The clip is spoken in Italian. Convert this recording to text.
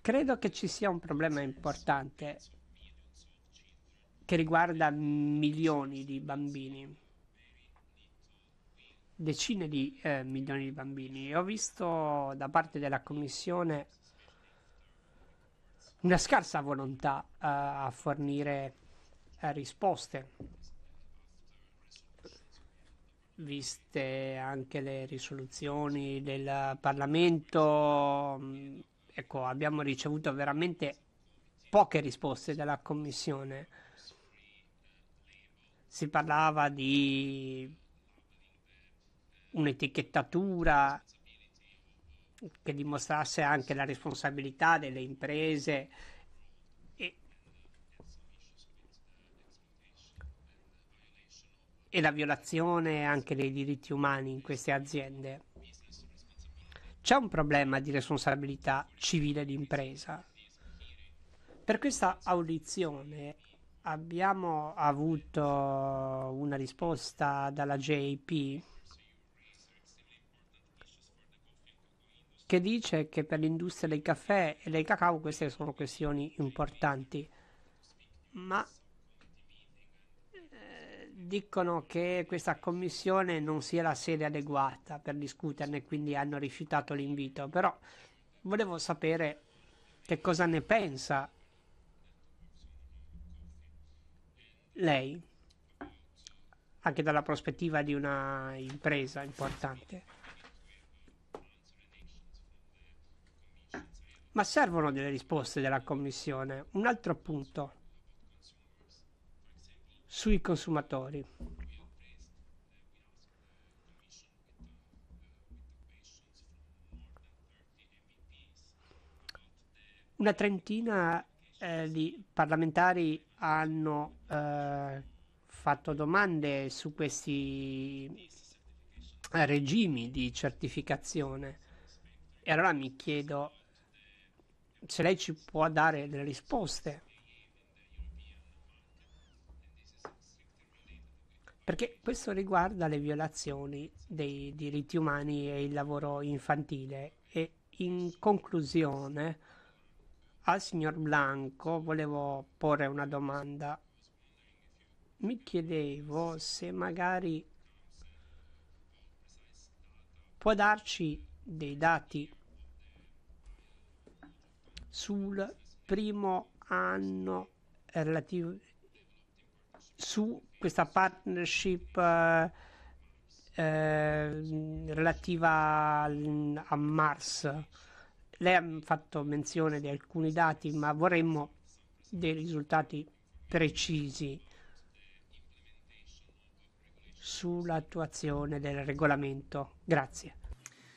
Credo che ci sia un problema importante che riguarda milioni di bambini, decine di eh, milioni di bambini. E ho visto da parte della Commissione una scarsa volontà eh, a fornire eh, risposte viste anche le risoluzioni del Parlamento, mm, ecco, abbiamo ricevuto veramente poche risposte dalla Commissione. Si parlava di un'etichettatura che dimostrasse anche la responsabilità delle imprese e la violazione anche dei diritti umani in queste aziende. C'è un problema di responsabilità civile d'impresa. Per questa audizione abbiamo avuto una risposta dalla JP che dice che per l'industria del caffè e del cacao queste sono questioni importanti, ma dicono che questa commissione non sia la sede adeguata per discuterne, quindi hanno rifiutato l'invito, però volevo sapere che cosa ne pensa lei, anche dalla prospettiva di una impresa importante. Ma servono delle risposte della Commissione. Un altro punto sui consumatori. Una trentina eh, di parlamentari hanno eh, fatto domande su questi eh, regimi di certificazione e allora mi chiedo se lei ci può dare delle risposte. perché questo riguarda le violazioni dei diritti umani e il lavoro infantile. E in conclusione, al signor Blanco volevo porre una domanda. Mi chiedevo se magari può darci dei dati sul primo anno relativo su questa partnership eh, eh, relativa a Mars. Lei ha fatto menzione di alcuni dati, ma vorremmo dei risultati precisi sull'attuazione del regolamento. Grazie.